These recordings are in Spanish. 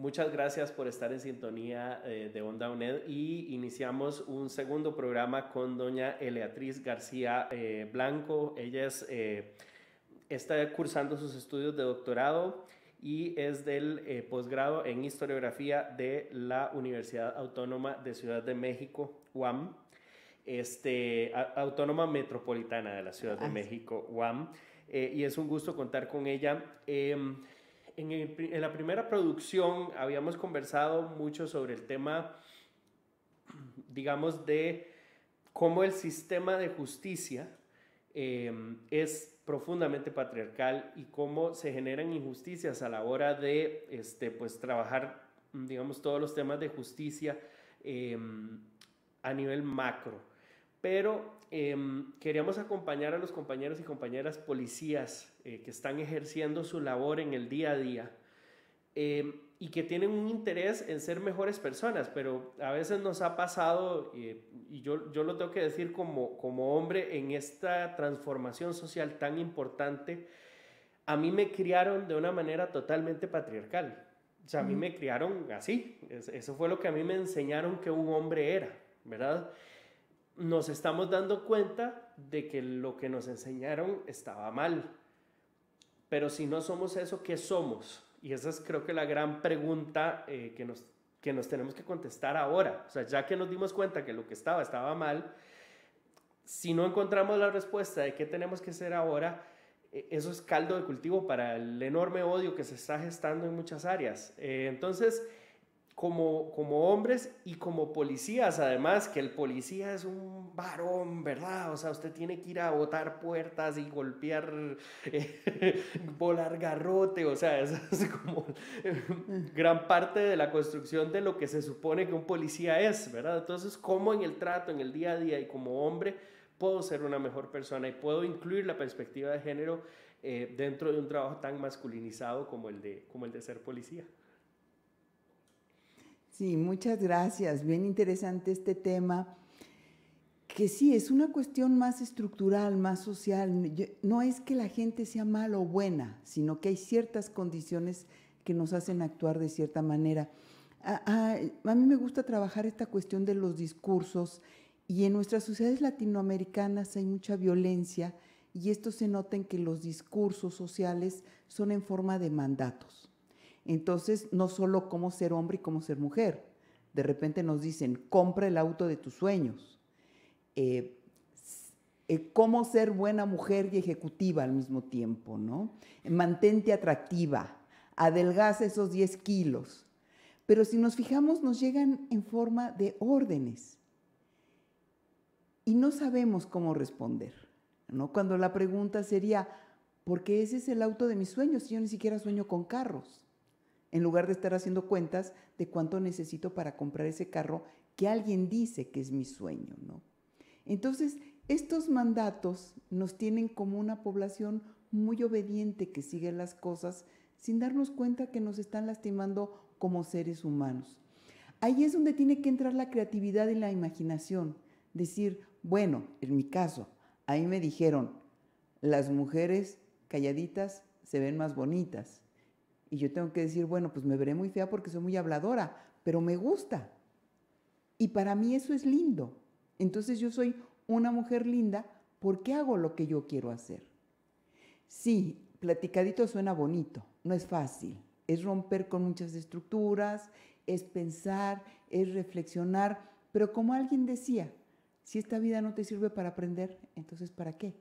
Muchas gracias por estar en sintonía eh, de Onda UNED y iniciamos un segundo programa con doña Eleatriz García eh, Blanco. Ella eh, está cursando sus estudios de doctorado y es del posgrado en historiografía de la Universidad Autónoma de Ciudad de México, UAM, este, Autónoma Metropolitana de la Ciudad de México, UAM. y es un gusto contar con ella. Em, en, la primera producción habíamos conversado mucho sobre el tema, digamos, de cómo el sistema de justicia em, es profundamente patriarcal y cómo se generan injusticias a la hora de este, pues, trabajar, digamos, todos los temas de justicia em, a nivel macro pero em, queríamos acompañar a los compañeros y compañeras policías eh, que están ejerciendo su labor en el día a día em, y que tienen un interés en ser mejores personas, pero a veces nos ha pasado, eh, y yo, lo tengo que decir como, como hombre, en esta transformación social tan importante, a mí me criaron de una manera totalmente patriarcal. O sea, a mí me criaron así. Eso fue lo que a mí me enseñaron que un hombre era, ¿verdad? nos estamos dando cuenta de que lo que nos enseñaron estaba mal. Pero si no somos eso, ¿qué somos? Y esa es creo que la gran pregunta eh, que, nos, que nos tenemos que contestar ahora. O sea, ya que nos dimos cuenta que lo que estaba estaba mal, si no encontramos la respuesta de qué tenemos que ser ahora, e, eso es caldo de cultivo para el enorme odio que se está gestando en muchas áreas. Eh, entonces, como, hombres y como policías, además, que el policía es un varón, ¿verdad? O sea, usted tiene que ir a botar puertas y golpear, eh, volar garrote, o sea, es como eh, gran parte de la construcción de lo que se supone que un policía es, ¿verdad? Entonces, ¿cómo en el trato, en el día a día y como hombre puedo ser una mejor persona y puedo incluir la perspectiva de género eh, dentro de un trabajo tan masculinizado como el de, como el de ser policía? Sí, muchas gracias. Bien interesante este tema, que sí, es una cuestión más estructural, más social. No es que la gente sea mala o buena, sino que hay ciertas condiciones que nos hacen actuar de cierta manera. A, a mí me gusta trabajar esta cuestión de los discursos y en nuestras sociedades latinoamericanas hay mucha violencia y esto se nota en que los discursos sociales son en forma de mandatos. Entonces, no solo cómo ser hombre y cómo ser mujer. De repente nos dicen, compra el auto de tus sueños. Eh, eh, cómo ser buena mujer y ejecutiva al mismo tiempo, ¿no? Mantente atractiva, adelgaza esos 10 kilos. Pero si nos fijamos, nos llegan en forma de órdenes. Y no sabemos cómo responder, ¿no? Cuando la pregunta sería, ¿por qué ese es el auto de mis sueños si yo ni siquiera sueño con carros? en lugar de estar haciendo cuentas de cuánto necesito para comprar ese carro que alguien dice que es mi sueño, ¿no? Entonces, estos mandatos nos tienen como una población muy obediente que sigue las cosas sin darnos cuenta que nos están lastimando como seres humanos. Ahí es donde tiene que entrar la creatividad y la imaginación. Decir, bueno, en mi caso, ahí me dijeron, las mujeres calladitas se ven más bonitas y yo tengo que decir, bueno, pues me veré muy fea porque soy muy habladora, pero me gusta. Y para mí eso es lindo. Entonces yo soy una mujer linda porque hago lo que yo quiero hacer. Sí, platicadito suena bonito, no es fácil. Es romper con muchas estructuras, es pensar, es reflexionar, pero como alguien decía, si esta vida no te sirve para aprender, entonces ¿para qué?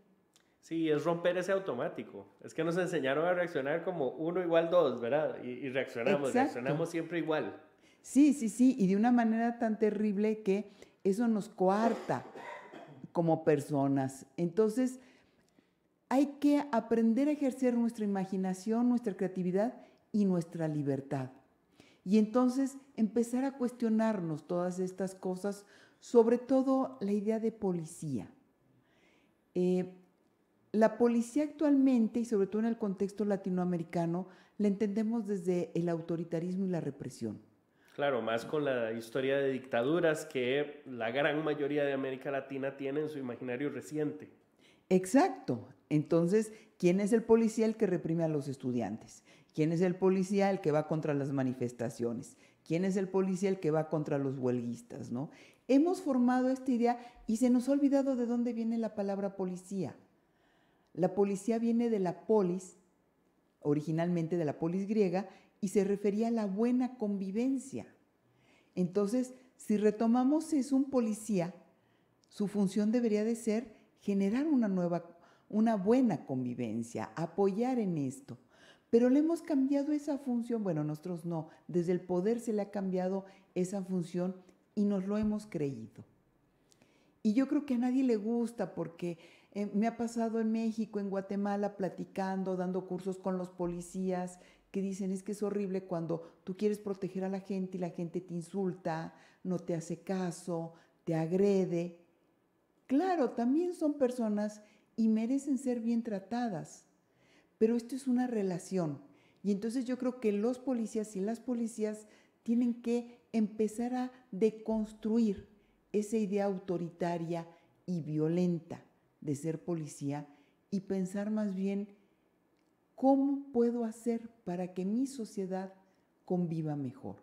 Sí, es romper ese automático. Es que nos enseñaron a reaccionar como uno igual dos, ¿verdad? Y, reaccionamos, reaccionamos siempre igual. Sí, sí, sí, y de una manera tan terrible que eso nos coarta como personas. Entonces, hay que aprender a ejercer nuestra imaginación, nuestra creatividad y nuestra libertad. Y entonces empezar a cuestionarnos todas estas cosas, sobre todo la idea de policía. Eh, la policía actualmente, y sobre todo en el contexto latinoamericano, la entendemos desde el autoritarismo y la represión. Claro, más con la historia de dictaduras que la gran mayoría de América Latina tiene en su imaginario reciente. Exacto. Entonces, ¿quién es el policía el que reprime a los estudiantes? ¿Quién es el policía el que va contra las manifestaciones? ¿Quién es el policía el que va contra los huelguistas? ¿no? Hemos formado esta idea y se nos ha olvidado de dónde viene la palabra policía. La policía viene de la polis, originalmente de la polis griega, y se refería a la buena convivencia. Entonces, si retomamos es un policía, su función debería de ser generar una nueva, una buena convivencia, apoyar en esto. Pero le hemos cambiado esa función, bueno, nosotros no, desde el poder se le ha cambiado esa función y nos lo hemos creído. Y yo creo que a nadie le gusta porque eh, me ha pasado en México, en Guatemala, platicando, dando cursos con los policías que dicen es que es horrible cuando tú quieres proteger a la gente y la gente te insulta, no te hace caso, te agrede. Claro, también son personas y merecen ser bien tratadas, pero esto es una relación. Y entonces yo creo que los policías y las policías tienen que empezar a deconstruir esa idea autoritaria y violenta de ser policía y pensar más bien cómo puedo hacer para que mi sociedad conviva mejor.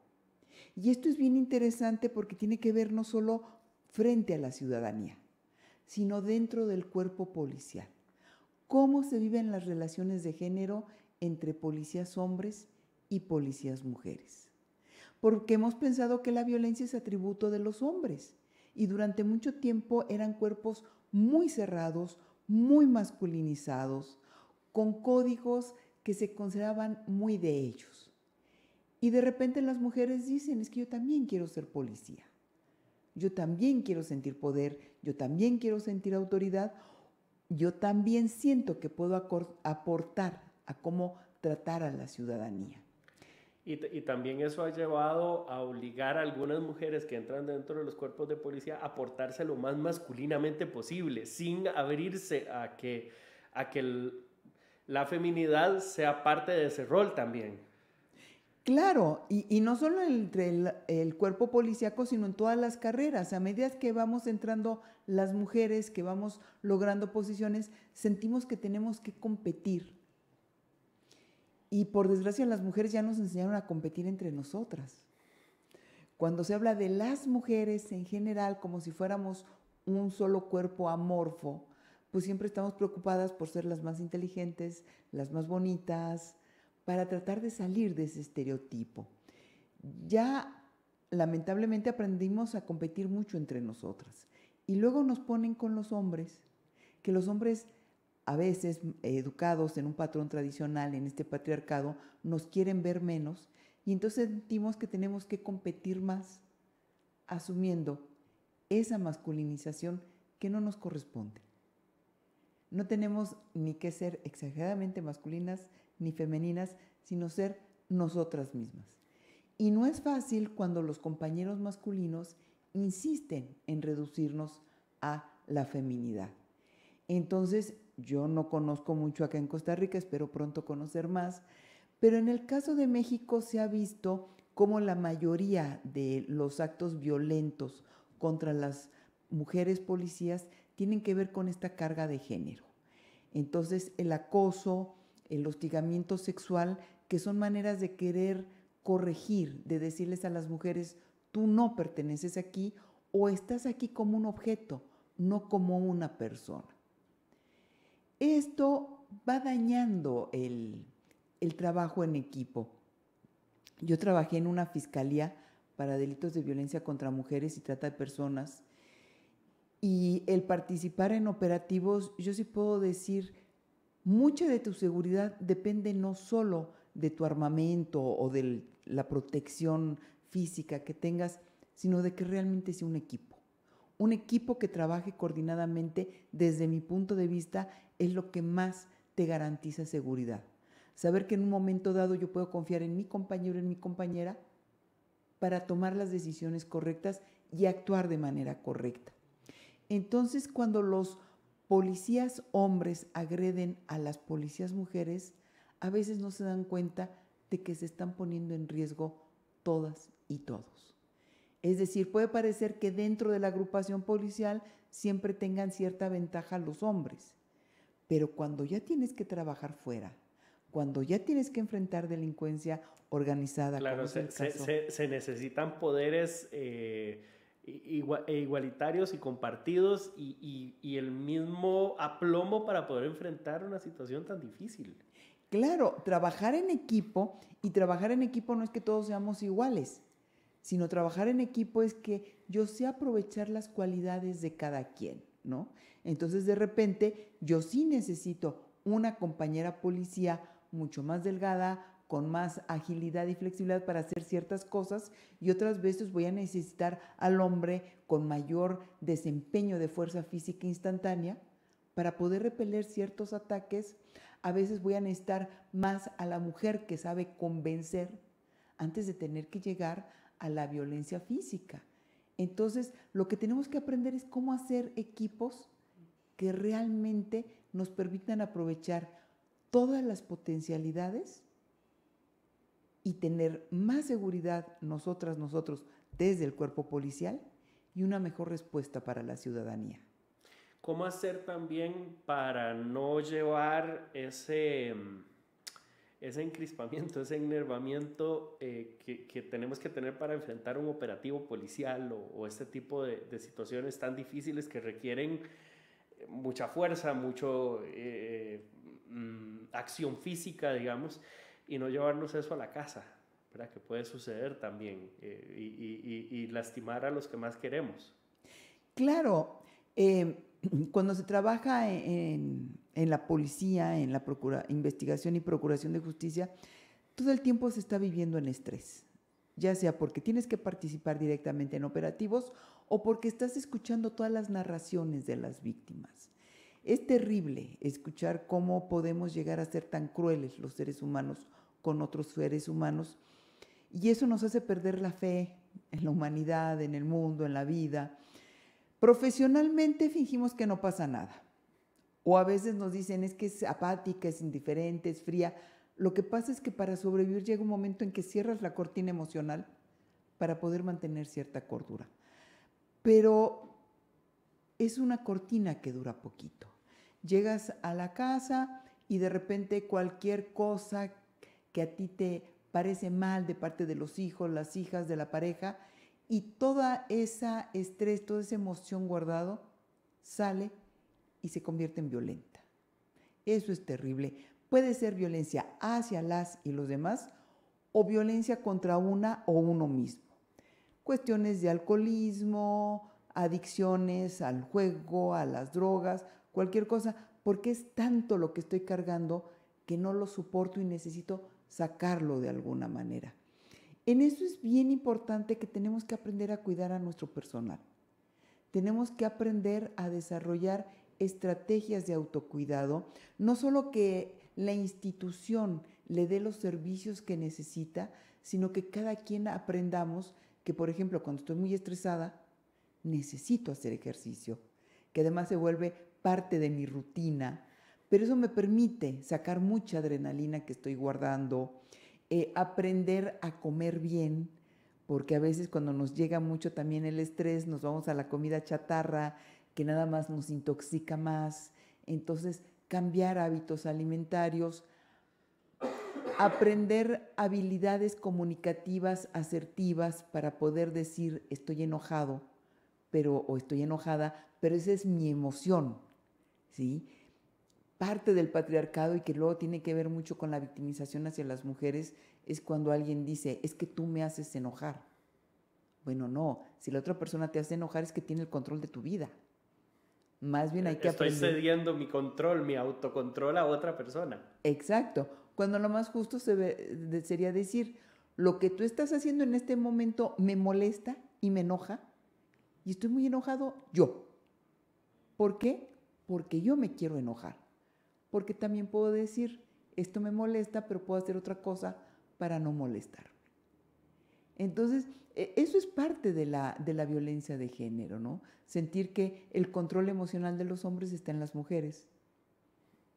Y esto es bien interesante porque tiene que ver no solo frente a la ciudadanía, sino dentro del cuerpo policial. ¿Cómo se viven las relaciones de género entre policías hombres y policías mujeres? Porque hemos pensado que la violencia es atributo de los hombres y durante mucho tiempo eran cuerpos muy cerrados, muy masculinizados, con códigos que se consideraban muy de ellos. Y de repente las mujeres dicen, es que yo también quiero ser policía, yo también quiero sentir poder, yo también quiero sentir autoridad, yo también siento que puedo aportar a cómo tratar a la ciudadanía. Y, también eso ha llevado a obligar a algunas mujeres que entran dentro de los cuerpos de policía a portarse lo más masculinamente posible, sin abrirse a que, a que la feminidad sea parte de ese rol también. Claro, y, no solo entre el, el, cuerpo policíaco, sino en todas las carreras. A medida que vamos entrando las mujeres, que vamos logrando posiciones, sentimos que tenemos que competir y por desgracia las mujeres ya nos enseñaron a competir entre nosotras. Cuando se habla de las mujeres en general como si fuéramos un solo cuerpo amorfo, pues siempre estamos preocupadas por ser las más inteligentes, las más bonitas, para tratar de salir de ese estereotipo. Ya lamentablemente aprendimos a competir mucho entre nosotras. Y luego nos ponen con los hombres, que los hombres a veces mm, educados en un patrón tradicional, en este patriarcado, nos quieren ver menos y entonces sentimos que tenemos que competir más, asumiendo esa masculinización que no nos corresponde. No tenemos ni que ser exageradamente masculinas ni femeninas, sino ser nosotras mismas. Y no es fácil cuando los compañeros masculinos insisten en reducirnos a la feminidad. Entonces yo no conozco mucho acá en Costa Rica, espero pronto conocer más, pero en el caso de México se ha visto como la mayoría de los actos violentos contra las mujeres policías tienen que ver con esta carga de género. Entonces el acoso, el hostigamiento sexual, que son maneras de querer corregir, de decirles a las mujeres, tú no perteneces aquí o estás aquí como un objeto, no como una persona. Esto va dañando el, trabajo en equipo. Yo trabajé en una fiscalía para delitos de violencia contra mujeres y trata de personas. Y el participar en operativos, yo sí puedo decir, mucha de tu seguridad depende no solo de tu armamento o de la protección física que tengas, sino de que realmente sea un equipo un equipo que trabaje coordinadamente desde mi punto de vista es lo que más te garantiza seguridad. Saber que en un momento dado yo puedo confiar en mi compañero, en mi compañera, para tomar las decisiones correctas y actuar de manera correcta. Entonces, cuando los policías hombres agreden a las policías mujeres, a veces no se dan cuenta de que se están poniendo en riesgo todas y todos. Es decir, puede parecer que dentro de la agrupación policial siempre tengan cierta ventaja los hombres, pero cuando ya tienes que trabajar fuera, cuando ya tienes que enfrentar delincuencia organizada. Claro, se, se, se, necesitan poderes eh, e igualitarios y compartidos y, el mismo aplomo para poder enfrentar una situación tan difícil. Claro, trabajar en equipo y trabajar en equipo no es que todos seamos iguales sino trabajar en equipo es que yo sé aprovechar las cualidades de cada quien, ¿no? Entonces de repente yo sí necesito una compañera policía mucho más delgada, con más agilidad y flexibilidad para hacer ciertas cosas y otras veces voy a necesitar al hombre con mayor desempeño de fuerza física instantánea para poder repeler ciertos ataques. A veces voy a necesitar más a la mujer que sabe convencer antes de tener que llegar a la violencia física. Entonces, lo que tenemos que aprender es cómo hacer equipos que realmente nos permitan aprovechar todas las potencialidades y tener más seguridad nosotras, nosotros, desde el cuerpo policial y una mejor respuesta para la ciudadanía. ¿Cómo hacer también para no llevar ese ese encrispamiento, ese enervamiento eh, que, tenemos que tener para enfrentar un operativo policial o, este tipo de, situaciones tan difíciles que requieren eh, mucha fuerza, mucha eh, mm, acción física, digamos, y no llevarnos eso a la casa, ¿verdad? que puede suceder también y, lastimar a los que más queremos. Claro, cuando se trabaja en, la policía, en la investigación y procuración de justicia, todo el tiempo se está viviendo en estrés, ya sea porque tienes que participar directamente en operativos o porque estás escuchando todas las narraciones de las víctimas. Es terrible escuchar cómo podemos llegar a ser tan crueles los seres humanos con otros seres humanos y eso nos hace perder la fe en la humanidad, en el mundo, en la vida Profesionalmente fingimos que no pasa nada. O a veces nos dicen es que es apática, es indiferente, es fría. Lo que pasa es que para sobrevivir llega un momento en que cierras la cortina emocional para poder mantener cierta cordura. Pero es una cortina que dura poquito. Llegas a la casa y de repente cualquier cosa que a ti te parece mal de parte de los hijos, las hijas, de la pareja, y toda esa estrés, toda esa emoción guardado sale y se convierte en violenta. Eso es terrible. Puede ser violencia hacia las y los demás o violencia contra una o uno mismo. Cuestiones de alcoholismo, adicciones al juego, a las drogas, cualquier cosa, porque es tanto lo que estoy cargando que no lo soporto y necesito sacarlo de alguna manera. En eso es bien importante que tenemos que aprender a cuidar a nuestro personal. Tenemos que aprender a desarrollar estrategias de autocuidado, no solo que la institución le dé los servicios que necesita, sino que cada quien aprendamos que, por ejemplo, cuando estoy muy estresada, necesito hacer ejercicio, que además se vuelve parte de mi rutina, pero eso me permite sacar mucha adrenalina que estoy guardando, eh, aprender a comer bien, porque a veces cuando nos llega mucho también el estrés, nos vamos a la comida chatarra, que nada más nos intoxica más. Entonces, cambiar hábitos alimentarios, aprender habilidades comunicativas asertivas para poder decir estoy enojado, pero o estoy enojada, pero esa es mi emoción, ¿sí? parte del patriarcado y que luego tiene que ver mucho con la victimización hacia las mujeres es cuando alguien dice, es que tú me haces enojar. Bueno, no, si la otra persona te hace enojar es que tiene el control de tu vida. Más bien hay que Estoy cediendo mi control, mi autocontrol a otra persona. Exacto. Cuando lo más justo sería decir, lo que tú estás haciendo en este momento me molesta y me enoja y estoy muy enojado yo. ¿Por qué? Porque yo me quiero enojar porque también puedo decir, esto me molesta, pero puedo hacer otra cosa para no molestar. Entonces, e, eso es parte de la, violencia de género, ¿no? Sentir que el control emocional de los hombres está en las mujeres.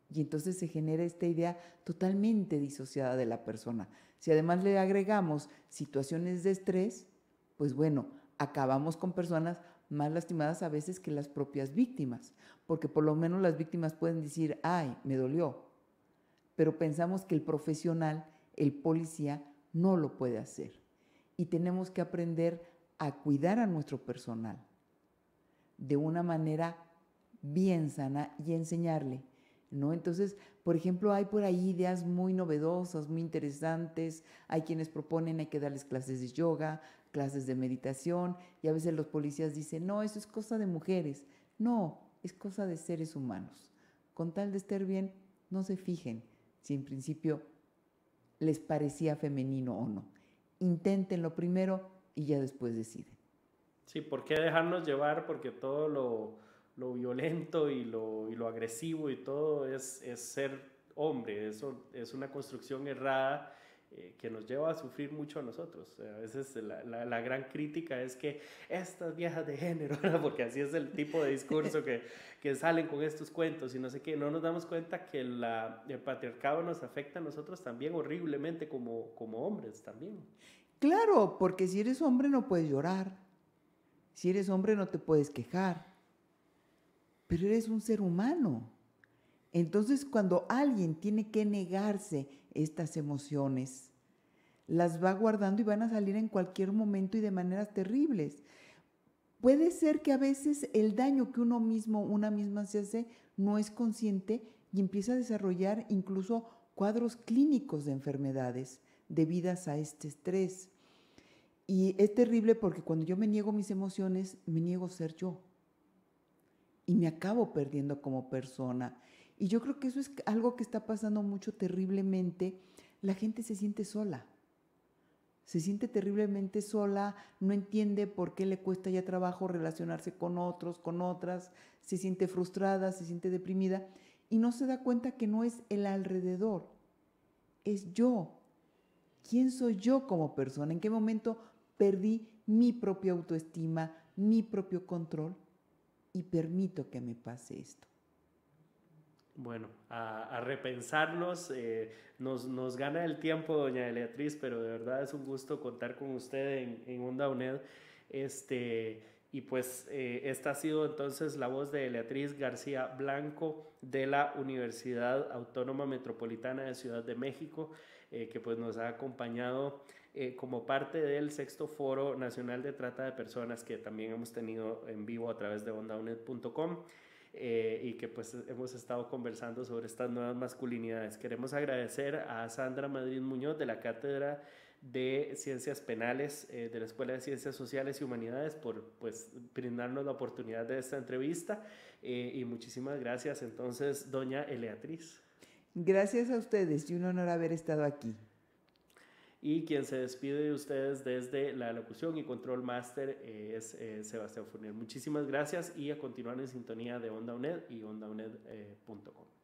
Y entonces se genera esta idea totalmente disociada de la persona. Si además le agregamos situaciones de estrés, pues bueno, acabamos con personas más lastimadas a veces que las propias víctimas, porque por lo menos las víctimas pueden decir, ay, me dolió, pero pensamos que el profesional, el policía, no lo puede hacer. Y tenemos que aprender a cuidar a nuestro personal de una manera bien sana y enseñarle, ¿no? Entonces, por ejemplo, hay por ahí ideas muy novedosas, muy interesantes, hay quienes proponen hay que darles clases de yoga, clases de meditación y a veces los policías dicen, no, eso es cosa de mujeres. No, es cosa de seres humanos. Con tal de estar bien, no se fijen si en principio les parecía femenino o no. Intenten lo primero y ya después deciden. Sí, ¿por qué dejarnos llevar? Porque todo lo, violento y lo, agresivo y todo es, es ser hombre. Eso es una construcción errada eh, que nos lleva a sufrir mucho a nosotros. Eh, a veces la, gran crítica es que estas viejas de género, porque así es el tipo de discurso que, que, salen con estos cuentos y no sé qué, no nos damos cuenta que el patriarcado nos afecta a nosotros también horriblemente como, como hombres también. Claro, porque si eres hombre no puedes llorar, si eres hombre no te puedes quejar, pero eres un ser humano entonces cuando alguien tiene que negarse estas emociones, las va guardando y van a salir en cualquier momento y de maneras terribles. Puede ser que a veces el daño que uno mismo, una misma se hace, no es consciente y empieza a desarrollar incluso cuadros clínicos de enfermedades debidas a este estrés. Y es terrible porque cuando yo me niego mis emociones, me niego ser yo. Y me acabo perdiendo como persona. Y yo creo que eso es algo que está pasando mucho terriblemente. La gente se siente sola. Se siente terriblemente sola, no entiende por qué le cuesta ya trabajo relacionarse con otros, con otras, se siente frustrada, se siente deprimida y no se da cuenta que no es el alrededor, es yo. ¿Quién soy yo como persona? ¿En qué momento perdí mi propia autoestima, mi propio control y permito que me pase esto? bueno, a, a repensarnos. Eh, nos, gana el tiempo, doña Beatriz, pero de verdad es un gusto contar con usted en, en Onda UNED. Este, y pues eh, esta ha sido entonces la voz de Beatriz García Blanco de la Universidad Autónoma Metropolitana de Ciudad de México, eh, que pues nos ha acompañado como parte del sexto foro nacional de trata de personas que también hemos tenido en vivo a través de OndaUNED.com. Eh, y que pues hemos estado conversando sobre estas nuevas masculinidades. Queremos agradecer a Sandra Madrid Muñoz de la Cátedra de Ciencias Penales eh, de la Escuela de Ciencias Sociales y Humanidades por pues, brindarnos la oportunidad de esta entrevista eh, y muchísimas gracias entonces, doña Eleatriz. Gracias a ustedes y un honor haber estado aquí. Y quien se despide de ustedes desde la locución y control máster eh, es eh, Sebastián Furnier. Muchísimas gracias y a continuar en sintonía de Onda UNED y ondauned.com. Eh,